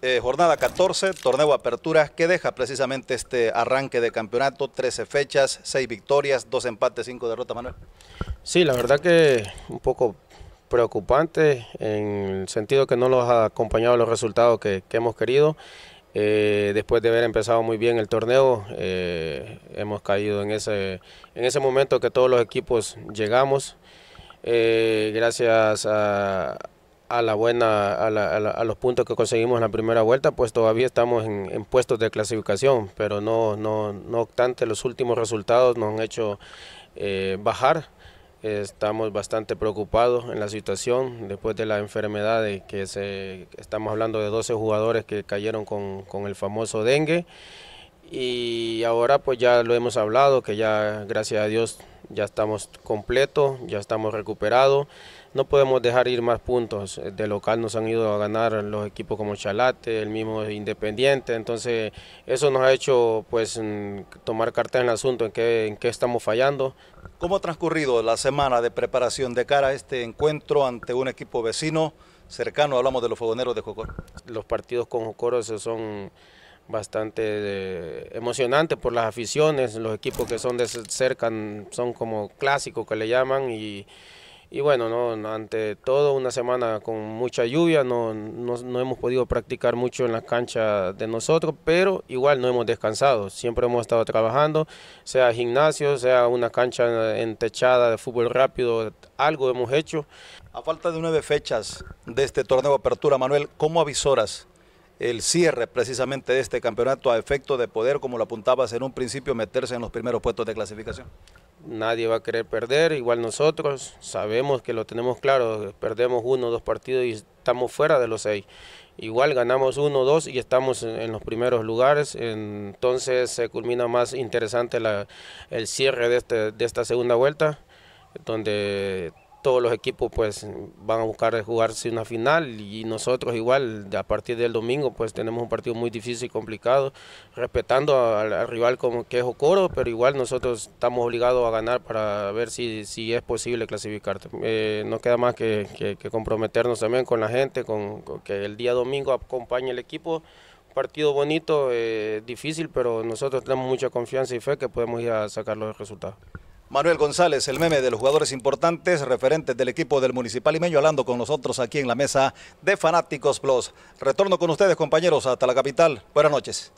Eh, jornada 14, torneo Apertura, que deja precisamente este arranque de campeonato, 13 fechas, 6 victorias, 2 empates, 5 derrotas, Manuel. Sí, la verdad que un poco preocupante en el sentido que no nos ha acompañado los resultados que, hemos querido. Eh, después de haber empezado muy bien el torneo, eh, hemos caído en ese, en ese momento que todos los equipos llegamos. gracias a, a la buena a, los puntos que conseguimos en la primera vuelta pues todavía estamos en, puestos de clasificación pero no, no, no obstante los últimos resultados nos han hecho eh, bajar estamos bastante preocupados en la situación después de la enfermedad que se estamos hablando de 12 jugadores que cayeron con, con el famoso dengue y ahora pues ya lo hemos hablado, que ya gracias a Dios ya estamos completos, ya estamos recuperados, no podemos dejar ir más puntos, de local nos han ido a ganar los equipos como Chalate, el mismo Independiente, entonces eso nos ha hecho pues mm, tomar carta en el asunto, en qué, en qué estamos fallando. ¿Cómo ha transcurrido la semana de preparación de cara a este encuentro ante un equipo vecino cercano? Hablamos de los fogoneros de Jocoro. Los partidos con Jocoro son bastante eh, emocionante por las aficiones, los equipos que son de cerca son como clásicos que le llaman y, bueno, ¿no? ante todo una semana con mucha lluvia, no, hemos podido practicar mucho en las canchas de nosotros, pero igual no hemos descansado, siempre hemos estado trabajando, sea gimnasio, sea una cancha entechada de fútbol rápido, algo hemos hecho. A falta de nueve fechas de este torneo de apertura, Manuel, ¿cómo avisoras el cierre precisamente de este campeonato a efecto de poder, como lo apuntabas en un principio, meterse en los primeros puestos de clasificación? Nadie va a querer perder, igual nosotros sabemos que lo tenemos claro, perdemos uno o dos partidos y estamos fuera de los seis. Igual ganamos uno o dos y estamos en los primeros lugares, entonces se culmina más interesante el cierre de, este, de esta segunda vuelta, donde todos los equipos pues van a buscar jugarse una final y nosotros igual a partir del domingo pues tenemos un partido muy difícil y complicado respetando al, rival como que es Ocoro pero igual nosotros estamos obligados a ganar para ver si, es posible clasificar eh, no queda más que, comprometernos también con la gente con, que el día domingo acompañe el equipo partido bonito eh, difícil pero nosotros tenemos mucha confianza y fe que podemos ir a sacar los resultados Manuel González, el meme de los jugadores importantes, referentes del equipo del Municipal Imeño, hablando con nosotros aquí en la mesa de Fanáticos Plus. Retorno con ustedes, compañeros, hasta la capital. Buenas noches.